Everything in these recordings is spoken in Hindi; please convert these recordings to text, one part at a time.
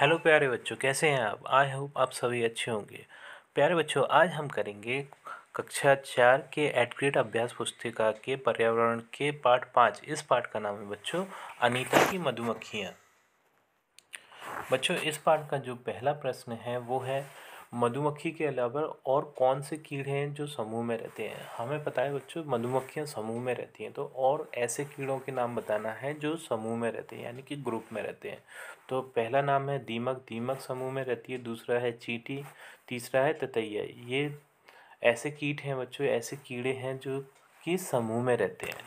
हेलो प्यारे बच्चों कैसे हैं आप आई होप आप सभी अच्छे होंगे प्यारे बच्चों आज हम करेंगे कक्षा चार के एडग्रेड अभ्यास पुस्तिका के पर्यावरण के पार्ट पाँच इस पाठ का नाम है बच्चों अनीता की मधुमक्खियाँ बच्चों इस पाठ का जो पहला प्रश्न है वो है मधुमक्खी के अलावा और कौन से कीड़े हैं जो समूह में रहते हैं हमें पता है बच्चों मधुमक्खियाँ समूह में रहती हैं तो और ऐसे कीड़ों के नाम बताना है जो समूह में रहते हैं यानी कि ग्रुप में रहते हैं तो पहला नाम है दीमक दीमक समूह में रहती है दूसरा है चीटी तीसरा है ततैया ये ऐसे कीट हैं बच्चों ऐसे कीड़े हैं जो कि समूह में रहते हैं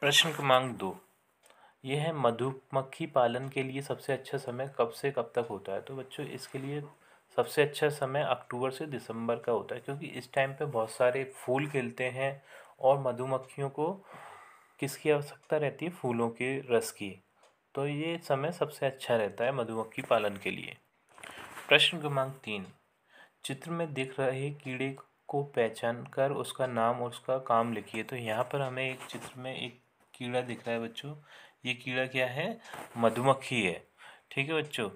प्रश्न क्रमांक दो यह है मधुमक्खी पालन के लिए सबसे अच्छा समय कब से कब तक होता है तो बच्चों इसके लिए सबसे अच्छा समय अक्टूबर से दिसंबर का होता है क्योंकि इस टाइम पे बहुत सारे फूल खिलते हैं और मधुमक्खियों को किसकी आवश्यकता रहती है फूलों के रस की तो ये समय सबसे अच्छा रहता है मधुमक्खी पालन के लिए प्रश्न क्रमांक तीन चित्र में दिख रहे कीड़े को पहचान कर उसका नाम और उसका काम लिखिए तो यहाँ पर हमें एक चित्र में एक कीड़ा दिख रहा है बच्चों ये कीड़ा क्या है मधुमक्खी है ठीक है बच्चों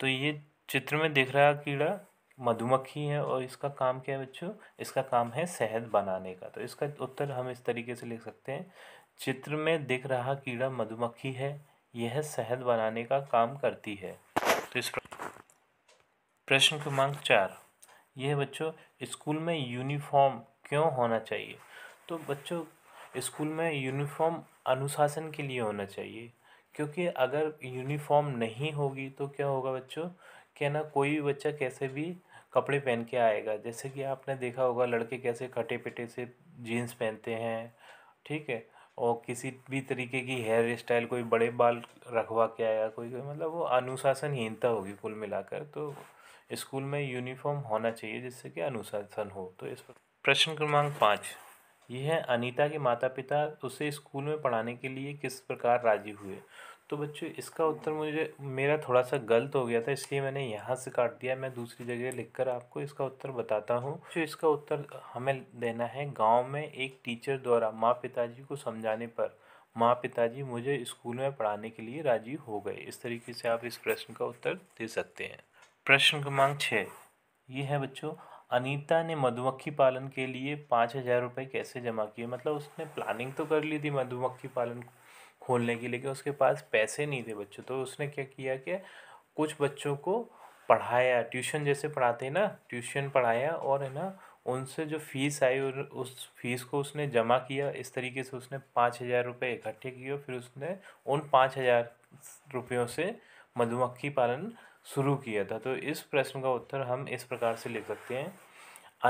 तो ये चित्र में दिख रहा कीड़ा मधुमक्खी है और इसका काम क्या है बच्चों इसका काम है शहद बनाने का तो इसका उत्तर हम इस तरीके से लिख सकते हैं चित्र में दिख रहा कीड़ा मधुमक्खी है यह शहद बनाने का काम करती है तो इस प्रश्न क्रमांक चार यह बच्चों स्कूल में यूनिफॉर्म क्यों होना चाहिए तो बच्चों स्कूल में यूनिफॉर्म अनुशासन के लिए होना चाहिए क्योंकि अगर यूनिफॉर्म नहीं होगी तो क्या होगा बच्चों कि ना कोई भी बच्चा कैसे भी कपड़े पहन के आएगा जैसे कि आपने देखा होगा लड़के कैसे खटे पिटे से जीन्स पहनते हैं ठीक है और किसी भी तरीके की हेयर स्टाइल कोई बड़े बाल रखवा के आया कोई मतलब वो अनुशासनहीनता होगी कुल मिलाकर तो स्कूल में यूनिफॉर्म होना चाहिए जिससे कि अनुशासन हो तो इस प्रश्न क्रमांक पाँच यह है अनीता के माता पिता उसे स्कूल में पढ़ाने के लिए किस प्रकार राजी हुए तो बच्चों इसका उत्तर मुझे मेरा थोड़ा सा गलत हो गया था इसलिए मैंने यहाँ से काट दिया मैं दूसरी जगह लिखकर आपको इसका उत्तर बताता हूँ जो इसका उत्तर हमें देना है गांव में एक टीचर द्वारा माँ पिताजी को समझाने पर माँ पिताजी मुझे स्कूल में पढ़ाने के लिए राजी हो गए इस तरीके से आप इस प्रश्न का उत्तर दे सकते हैं प्रश्न क्रमांक छः ये है बच्चों अनीता ने मधुमक्खी पालन के लिए पाँच हज़ार रुपये कैसे जमा किए मतलब उसने प्लानिंग तो कर ली थी मधुमक्खी पालन खोलने के लिए कि उसके पास पैसे नहीं थे बच्चों तो उसने क्या किया कि कुछ बच्चों को पढ़ाया ट्यूशन जैसे पढ़ाते हैं ना ट्यूशन पढ़ाया और है ना उनसे जो फीस आई उस फीस को उसने जमा किया इस तरीके से उसने पाँच हज़ार रुपये इकट्ठे किए फिर उसने उन पाँच हज़ार रुपयों से मधुमक्खी पालन शुरू किया था तो इस प्रश्न का उत्तर हम इस प्रकार से लिख सकते हैं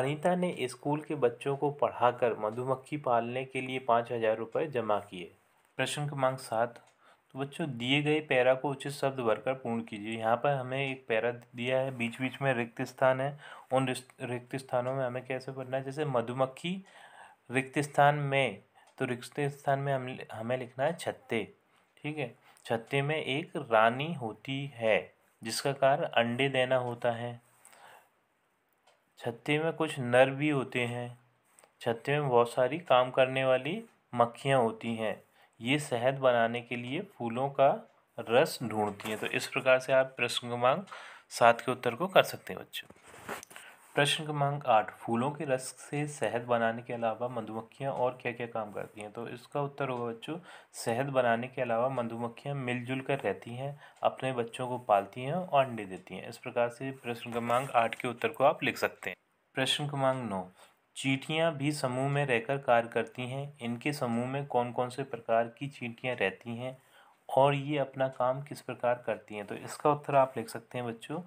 अनीता ने स्कूल के बच्चों को पढ़ाकर मधुमक्खी पालने के लिए पाँच हज़ार रुपये जमा किए प्रश्न क्रमांक सात तो बच्चों दिए गए पैरा को उचित शब्द भरकर पूर्ण कीजिए यहाँ पर हमें एक पैरा दिया है बीच बीच में रिक्त स्थान है उन रिक्त स्थानों में हमें कैसे भरना है जैसे मधुमक्खी रिक्त स्थान में तो रिक्त स्थान में हम हमें लिखना है छत्ते ठीक है छत्ते में एक रानी होती है जिसका कार्य अंडे देना होता है छत्ते में कुछ नर भी होते हैं छत्ते में बहुत सारी काम करने वाली मक्खियाँ होती हैं ये शहद बनाने के लिए फूलों का रस ढूंढती हैं तो इस प्रकार से आप प्रश्न क्रमांक सात के उत्तर को कर सकते हैं बच्चों प्रश्न क्रमांक आठ फूलों के रस से शहद बनाने के अलावा मधुमक्खियाँ और क्या क्या काम करती हैं तो इसका उत्तर होगा बच्चों शहद बनाने के अलावा मधुमक्खियाँ मिलजुल कर रहती हैं अपने बच्चों को पालती हैं और अंडे देती हैं इस प्रकार से प्रश्न क्रमांक आठ के उत्तर को आप लिख सकते हैं प्रश्न क्रमांक नौ चींटियाँ भी समूह में रहकर कार्य करती हैं इनके समूह में कौन कौन से प्रकार की चींटियाँ रहती हैं और ये अपना काम किस प्रकार करती हैं तो इसका उत्तर आप लिख सकते हैं बच्चों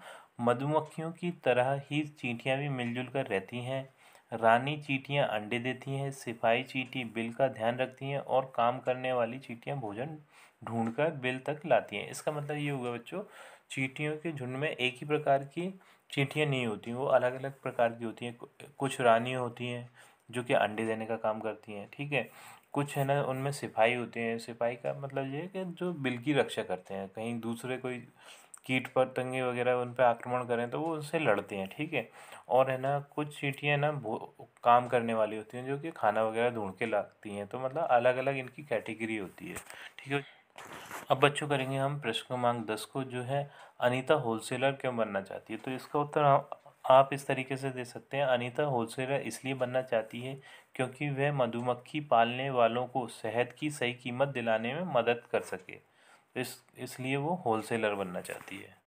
मधुमक्खियों की तरह ही चींटियाँ भी मिलजुल कर रहती हैं रानी चींटियाँ अंडे देती हैं सिपाही चींटी बिल का ध्यान रखती हैं और काम करने वाली चींटियाँ भोजन ढूंढकर बिल तक लाती हैं इसका मतलब ये हुआ बच्चों चीटियों के झुंड में एक ही प्रकार की चींटियाँ नहीं होती वो अलग अलग प्रकार की होती हैं कुछ रानी होती हैं जो कि अंडे देने का काम करती हैं ठीक है कुछ है ना उनमें सिपाही होते हैं सिपाही का मतलब ये है कि जो बिल की रक्षा करते हैं कहीं दूसरे कोई कीट पतंगे वगैरह उन पर आक्रमण करें तो वो उनसे लड़ते हैं ठीक है और है ना कुछ चीटियाँ ना काम करने वाली होती हैं जो कि खाना वगैरह ढूंढ के लाती हैं तो मतलब अलग अलग इनकी कैटेगरी होती है ठीक है अब बच्चों करेंगे हम प्रश्न क्रमांक दस को जो है अनीता होलसेलर क्यों बनना चाहती है तो इसका उत्तर आप इस तरीके से दे सकते हैं अनीता होलसेलर इसलिए बनना चाहती है क्योंकि वह मधुमक्खी पालने वालों को शहद की सही कीमत दिलाने में मदद कर सके इस इसलिए वो होलसेलर बनना चाहती है